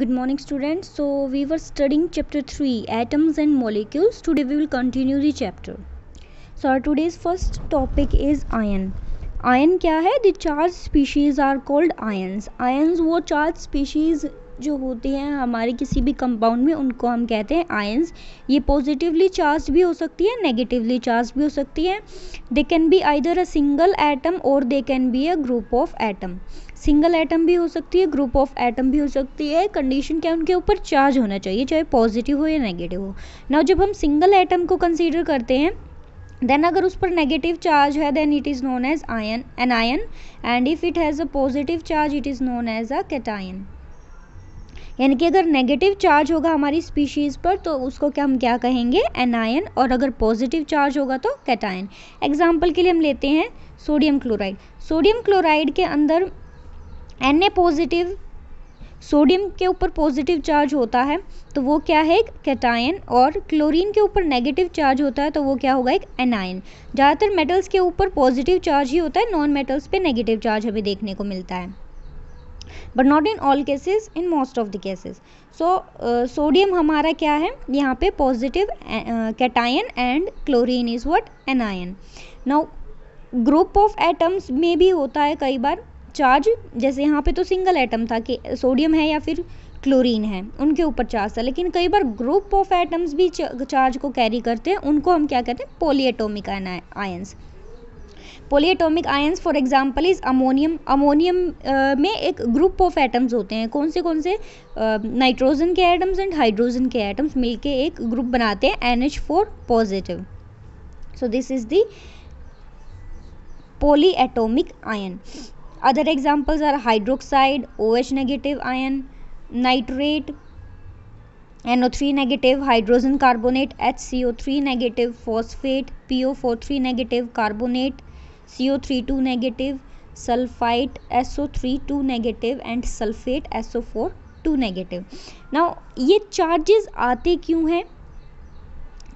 good morning students so we were studying chapter 3 atoms and molecules today we will continue the chapter so our today's first topic is ion ion क्या है the charge species are called ions ions वो charge species जो होते हैं हमारे किसी भी compound में उनको हम कहते हैं आयंस ये पॉजिटिवली चार्ज भी हो सकती है नेगेटिवली चार्ज भी हो सकती है they can be either a single atom और they can be a group of atom single atom भी हो सकती है ग्रुप ऑफ एटम भी हो सकती है कंडीशन क्या उनके ऊपर चार्ज होना चाहिए चाहे पॉजिटिव हो या नेगेटिव हो ना जब हम सिंगल एटम को कंसिडर करते हैं देन अगर उस पर नेगेटिव चार्ज है then it is known as ion anion and if it has a positive charge it is known as a cation यानी कि अगर नेगेटिव चार्ज होगा हमारी स्पीशीज़ पर तो उसको क्या हम क्या कहेंगे एनायन और अगर पॉजिटिव चार्ज होगा तो कैटायन एग्जाम्पल के लिए हम लेते हैं सोडियम क्लोराइड सोडियम क्लोराइड के अंदर एन ए पॉजिटिव सोडियम के ऊपर पॉजिटिव चार्ज होता है तो वो क्या है एक कैटायन और क्लोरीन के ऊपर नेगेटिव चार्ज होता है तो वो क्या होगा एक एनायन ज़्यादातर मेटल्स के ऊपर पॉजिटिव चार्ज ही होता है नॉन मेटल्स पे नेगेटिव चार्ज हमें देखने को मिलता है but not in all cases in most of the cases so sodium हमारा क्या है यहाँ पे positive cation and chlorine is what anion now group of atoms में भी होता है कई बार चार्ज जैसे यहाँ पे तो सिंगल एटम था कि सोडियम है या फिर क्लोरीन है उनके ऊपर चार्ज था लेकिन कई बार ग्रुप ऑफ एटम्स भी चार्ज को कैरी करते हैं उनको हम क्या कहते हैं polyatomic ions polyatomic ions for example is ammonium ammonium में एक ग्रुप ऑफ एटम्स होते हैं कौन से कौन से नाइट्रोजन uh, के एटम्स एंड हाइड्रोजन के एटम्स मिलके एक ग्रुप बनाते हैं N four positive so this is the polyatomic ion other examples are hydroxide O H negative ion nitrate N O three negative hydrogen carbonate H C O three negative phosphate P O four three negative carbonate C O three two negative sulphite S O three two negative and sulphate S O four to negative ना ये charges आते क्यों हैं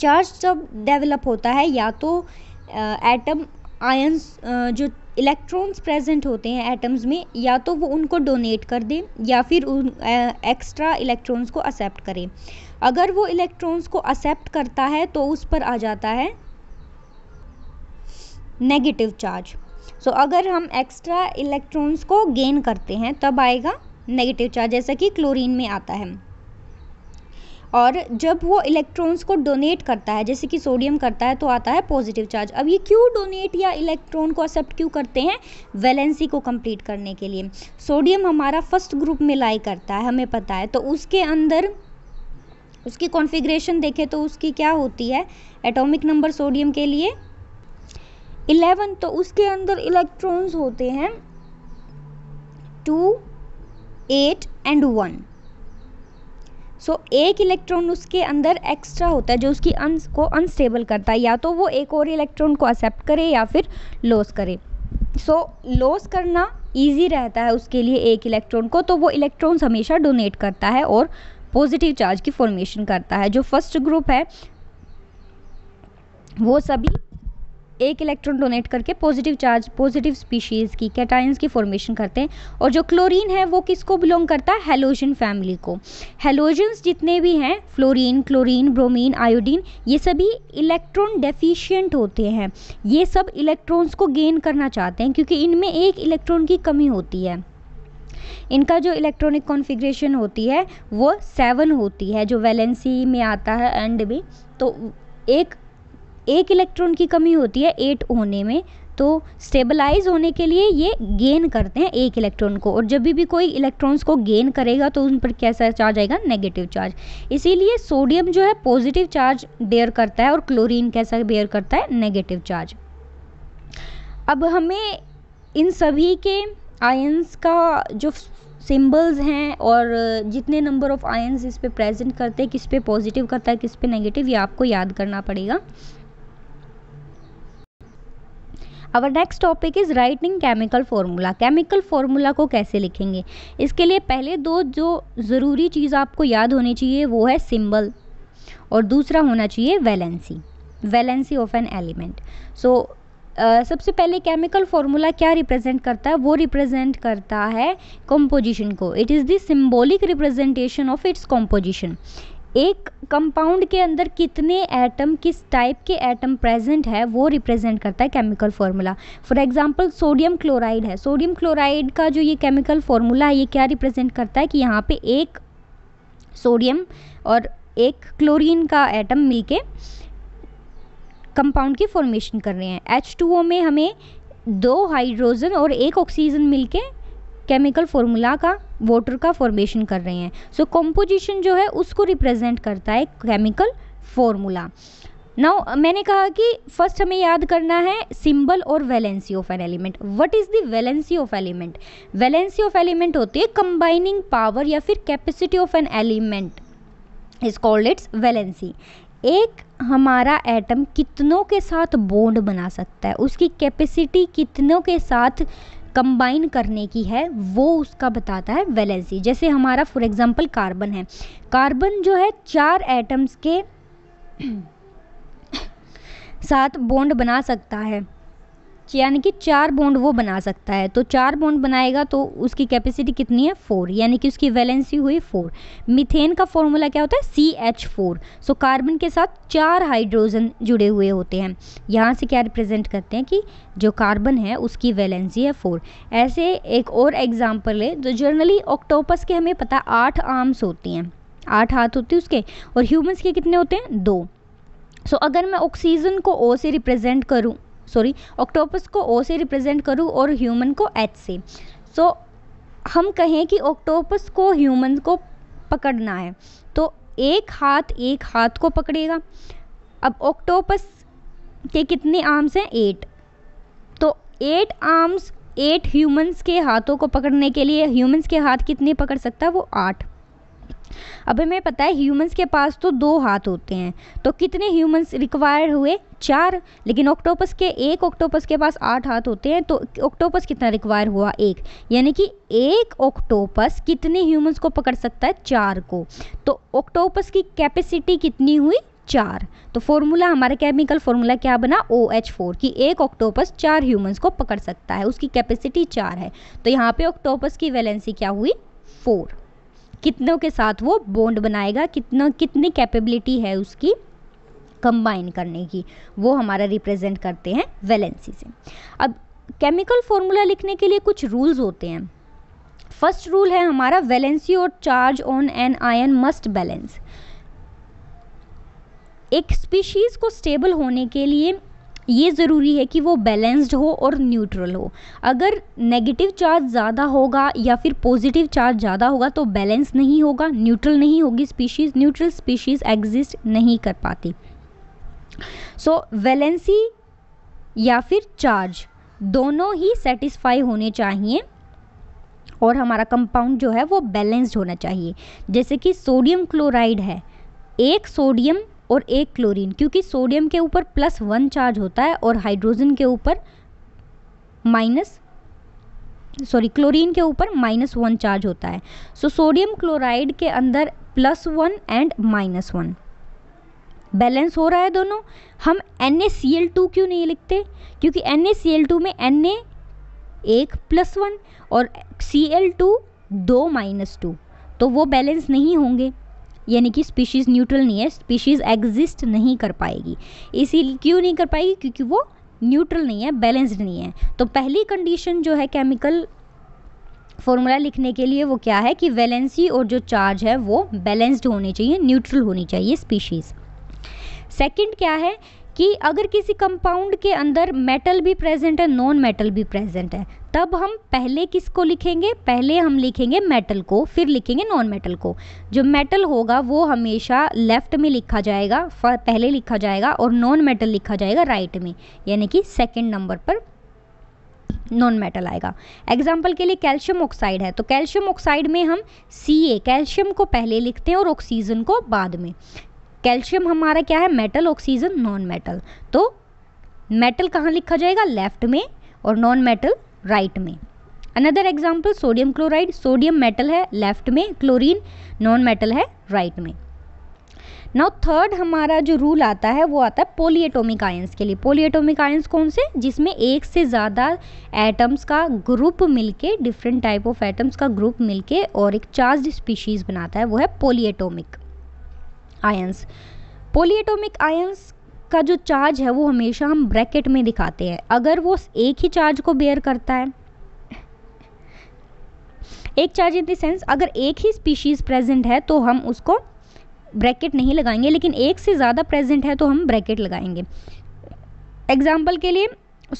charge जब develop होता है या तो एटम आयंस जो इलेक्ट्रॉन्स प्रेजेंट होते हैं एटम्स में या तो वो उनको डोनेट कर दें या फिर उन एक्स्ट्रा इलेक्ट्रॉन्स को एक्सेप्ट करें अगर वो इलेक्ट्रॉन्स को एक्सेप्ट करता है तो उस पर आ जाता है नेगेटिव चार्ज सो अगर हम एक्स्ट्रा इलेक्ट्रॉन्स को गेन करते हैं तब आएगा नेगेटिव चार्ज जैसा कि क्लोरीन में आता है और जब वो इलेक्ट्रॉन्स को डोनेट करता है जैसे कि सोडियम करता है तो आता है पॉजिटिव चार्ज अब ये क्यों डोनेट या इलेक्ट्रॉन को एक्सेप्ट क्यों करते हैं वैलेंसी को कंप्लीट करने के लिए सोडियम हमारा फर्स्ट ग्रुप में लाई करता है हमें पता है तो उसके अंदर उसकी कॉन्फ़िगरेशन देखें तो उसकी क्या होती है एटॉमिक नंबर सोडियम के लिए इलेवन तो उसके अंदर इलेक्ट्रॉन्स होते हैं two eight and one so एक इलेक्ट्रॉन उसके अंदर एक्स्ट्रा होता है जो उसकी अन को अनस्टेबल करता है या तो वो एक और इलेक्ट्रॉन को एक्सेप्ट करे या फिर लॉस करे सो so, लॉस करना इजी रहता है उसके लिए एक इलेक्ट्रॉन को तो वो इलेक्ट्रॉन्स हमेशा डोनेट करता है और पॉजिटिव चार्ज की फॉर्मेशन करता है जो फर्स्ट ग्रुप है वो सभी एक इलेक्ट्रॉन डोनेट करके पॉजिटिव चार्ज पॉजिटिव स्पीशीज़ की कैटाइंस की फॉर्मेशन करते हैं और जो क्लोरीन है वो किसको बिलोंग करता है हेलोजन फैमिली को हेलोजन्स जितने भी हैं फ्लोरीन क्लोरीन ब्रोमीन आयोडीन ये सभी इलेक्ट्रॉन डेफिशियंट होते हैं ये सब इलेक्ट्रॉन्स को गेन करना चाहते हैं क्योंकि इनमें एक इलेक्ट्रॉन की कमी होती है इनका जो इलेक्ट्रॉनिक कॉन्फ़िगरेशन होती है वो सेवन होती है जो वैलेंसी में आता है एंड में तो एक एक इलेक्ट्रॉन की कमी होती है एट होने में तो स्टेबलाइज होने के लिए ये गेन करते हैं एक इलेक्ट्रॉन को और जब भी कोई इलेक्ट्रॉन्स को गेन करेगा तो उन पर कैसा चार्ज आएगा नेगेटिव चार्ज इसीलिए सोडियम जो है पॉजिटिव चार्ज बेयर करता है और क्लोरीन कैसा बेयर करता है नेगेटिव चार्ज अब हमें इन सभी के आयंस का जो सिंबल्स हैं और जितने नंबर ऑफ आयंस इस पर प्रेजेंट करते हैं किस पे पॉजिटिव करता है किस पे नेगेटिव ये आपको याद करना पड़ेगा our next topic is writing chemical formula chemical formula को कैसे लिखेंगे इसके लिए पहले दो जो ज़रूरी चीज़ आपको याद होनी चाहिए वो है सिंबल और दूसरा होना चाहिए valency valency of an element so सबसे पहले केमिकल फार्मूला क्या रिप्रेजेंट करता है वो रिप्रेजेंट करता है कंपोजिशन को it is the symbolic representation of its composition एक कंपाउंड के अंदर कितने एटम किस टाइप के एटम प्रेजेंट है वो रिप्रेजेंट करता है chemical formula for example sodium chloride है सोडियम क्लोराइड का जो ये केमिकल फार्मूला है ये क्या रिप्रेजेंट करता है कि यहाँ पे एक सोडियम और एक क्लोरीन का एटम मिलके कंपाउंड की फॉर्मेशन कर रहे हैं एच में हमें दो हाइड्रोजन और एक ऑक्सीजन मिलके केमिकल फॉर्मूला का वाटर का फॉर्मेशन कर रहे हैं सो so, कॉम्पोजिशन जो है उसको रिप्रेजेंट करता है केमिकल फॉर्मूला नाउ मैंने कहा कि फर्स्ट हमें याद करना है सिंबल और valency of an element what is the valency of element valency of element होती है कंबाइनिंग पावर या फिर capacity of an element is called its valency एक हमारा एटम कितनों के साथ बोंड बना सकता है उसकी कैपेसिटी कितनों के साथ कंबाइन करने की है वो उसका बताता है वैलेंसी जैसे हमारा फॉर एग्जांपल कार्बन है कार्बन जो है चार एटम्स के साथ बॉन्ड बना सकता है यानी कि चार बॉन्ड वो बना सकता है तो चार बॉन्ड बनाएगा तो उसकी कैपेसिटी कितनी है फोर यानी कि उसकी वैलेंसी हुई फोर मिथेन का फॉर्मूला क्या होता है C H four so carbon के साथ चार हाइड्रोजन जुड़े हुए होते हैं यहाँ से क्या रिप्रेजेंट करते हैं कि जो कार्बन है उसकी वैलेंसी है फोर ऐसे एक और एग्जाम्पल है जो जनरली ऑक्टोपस के हमें पता आठ आर्म्स होती हैं आठ हाथ होते हैं उसके और ह्यूमन्स के कितने होते हैं दो सो so, अगर मैं ऑक्सीजन को ओ से रिप्रेजेंट करूँ सॉरी ऑक्टोपस को ओ से रिप्रेजेंट करूँ और ह्यूमन को एच से सो so, हम कहें कि ऑक्टोपस को ह्यूमन को पकड़ना है तो एक हाथ एक हाथ को पकड़ेगा अब ऑक्टोपस के कितने आर्म्स हैं एट तो एट आर्म्स एट ह्यूमंस के हाथों को पकड़ने के लिए ह्यूमंस के हाथ कितने पकड़ सकता है वो आठ अब हमें पता है ह्यूमंस के पास तो दो हाथ होते हैं तो कितने ह्यूमंस रिक्वायर्ड हुए चार लेकिन ऑक्टोपस के एक ऑक्टोपस के पास आठ हाथ होते हैं तो ऑक्टोपस कितना रिक्वायर हुआ एक यानी कि एक ऑक्टोपस कितने ह्यूमंस को पकड़ सकता है चार को तो ऑक्टोपस की कैपेसिटी कितनी हुई चार तो फॉर्मूला हमारा केमिकल फॉर्मूला क्या बना ओ एच फोर कि एक ऑक्टोपस चार ह्यूमंस को पकड़ सकता है उसकी कैपेसिटी चार है तो यहाँ पे ऑक्टोपस की वैलेंसी क्या हुई फोर कितनों के साथ वो बॉन्ड बनाएगा कितना कितनी कैपेबिलिटी है उसकी कंबाइन करने की वो हमारा रिप्रेजेंट करते हैं वैलेंसी से अब केमिकल फॉर्मूला लिखने के लिए कुछ रूल्स होते हैं फर्स्ट रूल है हमारा वैलेंसी और charge on an ion must balance एक स्पीशीज़ को स्टेबल होने के लिए ये ज़रूरी है कि वो बैलेंस्ड हो और न्यूट्रल हो अगर नेगेटिव चार्ज ज़्यादा होगा या फिर पॉजिटिव चार्ज ज़्यादा होगा तो बैलेंस नहीं होगा न्यूट्रल नहीं होगी स्पीशीज़ न्यूट्रल स्पीशीज़ एग्जिस्ट नहीं कर पाती सो so, वैलेंसी या फिर चार्ज दोनों ही सेटिस्फाई होने चाहिए और हमारा कंपाउंड जो है वो बैलेंस्ड होना चाहिए जैसे कि सोडियम क्लोराइड है एक सोडियम और एक क्लोरीन क्योंकि सोडियम के ऊपर प्लस वन चार्ज होता है और हाइड्रोजन के ऊपर माइनस सॉरी क्लोरीन के ऊपर माइनस वन चार्ज होता है सो सोडियम क्लोराइड के अंदर plus one and minus one balance हो रहा है दोनों हम एन क्यों नहीं लिखते क्योंकि एन में एन एक प्लस वन और सी एल टू दो माइनस टू तो वो बैलेंस नहीं होंगे यानी कि स्पीशीज़ न्यूट्रल नहीं है स्पीशीज़ एग्जिस्ट नहीं कर पाएगी इसी क्यों नहीं कर पाएगी क्योंकि वो न्यूट्रल नहीं है बैलेंस्ड नहीं है तो पहली कंडीशन जो है केमिकल फॉर्मूला लिखने के लिए वो क्या है कि वैलेंसी और जो चार्ज है वो बैलेंस्ड होनी चाहिए न्यूट्रल होनी चाहिए स्पीशीज़ सेकंड क्या है कि अगर किसी कंपाउंड के अंदर मेटल भी प्रेजेंट है नॉन मेटल भी प्रेजेंट है तब हम पहले किसको लिखेंगे पहले हम लिखेंगे मेटल को फिर लिखेंगे नॉन मेटल को जो मेटल होगा वो हमेशा लेफ्ट में लिखा जाएगा पहले लिखा जाएगा और नॉन मेटल लिखा जाएगा राइट में यानी कि सेकेंड नंबर पर नॉन मेटल आएगा एग्जाम्पल के लिए कैल्शियम ऑक्साइड है तो कैल्शियम ऑक्साइड में हम सी कैल्शियम को पहले लिखते हैं और ऑक्सीजन को बाद में कैल्शियम हमारा क्या है मेटल ऑक्सीजन नॉन मेटल तो मेटल कहाँ लिखा जाएगा लेफ्ट में और नॉन मेटल राइट में another example sodium chloride sodium metal है लेफ्ट में क्लोरीन नॉन मेटल है राइट में नाउ थर्ड हमारा जो रूल आता है वो आता है पोलियटोमिक आयंस के लिए पोलियटोमिक आयंस कौन से जिसमें एक से ज़्यादा एटम्स का ग्रुप मिलके डिफरेंट टाइप ऑफ एटम्स का ग्रुप मिलके और एक चार्ज स्पीशीज बनाता है वो है पोलियटोमिक आयंस पोलियटोमिक आयंस का जो चार्ज है वो हमेशा हम ब्रैकेट में दिखाते हैं अगर वो एक ही चार्ज को बेयर करता है एक चार्ज इन देंस अगर एक ही स्पीशीज़ प्रेजेंट है तो हम उसको ब्रैकेट नहीं लगाएंगे लेकिन एक से ज़्यादा प्रेजेंट है तो हम ब्रैकेट लगाएंगे एग्जाम्पल के लिए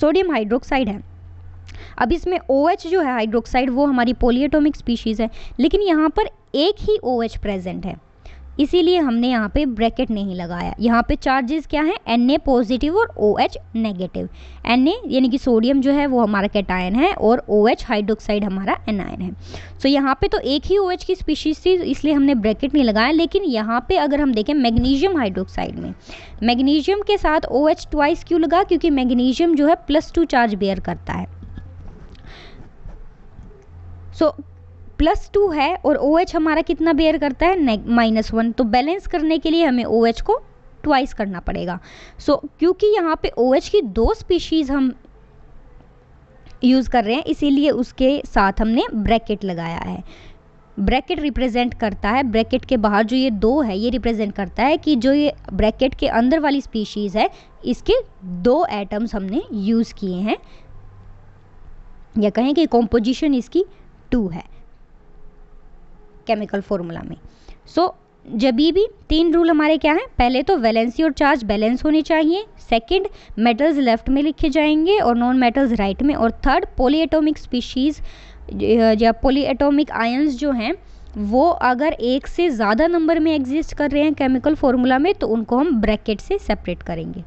सोडियम हाइड्रोक्साइड है अब इसमें ओ OH जो है हाइड्रोक्साइड वो हमारी पोलियोटोमिक स्पीशीज़ है लेकिन यहाँ पर एक ही ओ OH प्रेजेंट है इसीलिए हमने यहाँ पे ब्रैकेट नहीं लगाया यहाँ पे चार्जेस क्या है एन ए पॉजिटिव और ओ एच नेगेटिव एन यानी कि सोडियम जो है वो हमारा कैटायन है और ओ OH एच हाइड्रोक्साइड हमारा एनायन है सो so, यहाँ पे तो एक ही ओ OH एच की स्पीशीज थी इसलिए हमने ब्रैकेट नहीं लगाया लेकिन यहाँ पे अगर हम देखें मैग्नीशियम हाइड्रोक्साइड में मैग्नीशियम के साथ ओ OH एच ट्वाइस क्यों लगा क्योंकि मैग्नीशियम जो है प्लस टू चार्ज बेयर करता है सो so, प्लस टू है और ओ OH हमारा कितना बेयर करता है माइनस वन तो बैलेंस करने के लिए हमें ओ OH को ट्वाइस करना पड़ेगा सो so, क्योंकि यहाँ पे ओ OH की दो स्पीशीज़ हम यूज़ कर रहे हैं इसीलिए उसके साथ हमने ब्रैकेट लगाया है ब्रैकेट रिप्रेजेंट करता है ब्रैकेट के बाहर जो ये दो है ये रिप्रेजेंट करता है कि जो ये ब्रैकेट के अंदर वाली स्पीशीज़ है इसके दो एटम्स हमने यूज़ किए हैं या कहें कि कॉम्पोजिशन इसकी टू है केमिकल फॉर्मूला में सो so, जबी भी तीन रूल हमारे क्या हैं पहले तो वैलेंसी और चार्ज बैलेंस होने चाहिए सेकंड मेटल्स लेफ्ट में लिखे जाएंगे और नॉन मेटल्स राइट में और थर्ड पोलीटोमिक स्पीशीज़ या पोलीटोमिक आयंस जो हैं वो अगर एक से ज़्यादा नंबर में एग्जिस्ट कर रहे हैं केमिकल फॉर्मूला में तो उनको हम ब्रैकेट से सेपरेट करेंगे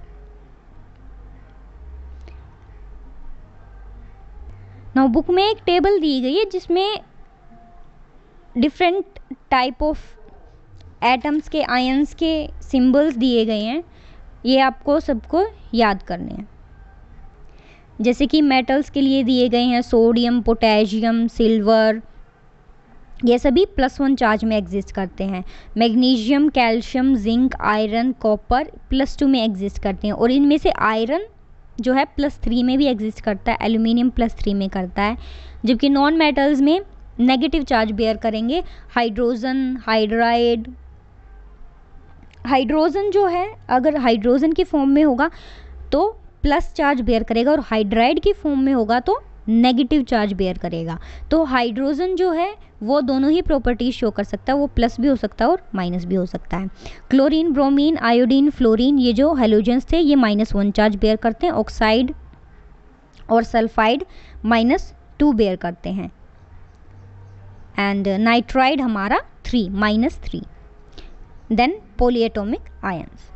नाउ बुक में एक टेबल दी गई है जिसमें डिफरेंट टाइप ऑफ एटम्स के आयंस के सिंबल्स दिए गए हैं ये आपको सबको याद करने हैं जैसे कि मेटल्स के लिए दिए गए हैं सोडियम पोटेशियम सिल्वर ये सभी प्लस वन चार्ज में एग्जिस्ट करते हैं magnesium calcium zinc iron copper plus two में एग्जिस्ट करते हैं और इनमें से आयरन जो है प्लस थ्री में भी एग्जिस्ट करता है एल्यूमिनियम प्लस थ्री में करता है जबकि नॉन मेटल्स में नेगेटिव चार्ज बेयर करेंगे हाइड्रोजन हाइड्राइड हाइड्रोजन जो है अगर हाइड्रोजन की फॉर्म में होगा तो प्लस चार्ज बेयर करेगा और हाइड्राइड की फॉर्म में होगा तो नेगेटिव चार्ज बेयर करेगा तो हाइड्रोजन जो है वो दोनों ही प्रॉपर्टीज शो कर सकता है वो प्लस भी हो सकता है और माइनस भी हो सकता है क्लोरीन ब्रोमीन आयोडीन फ्लोरीन ये जो हेलोजेंस थे ये माइनस वन चार्ज बेयर करते हैं ऑक्साइड और सल्फाइड माइनस टू बेयर करते हैं एंड नाइट्राइड uh, हमारा three minus three then polyatomic ions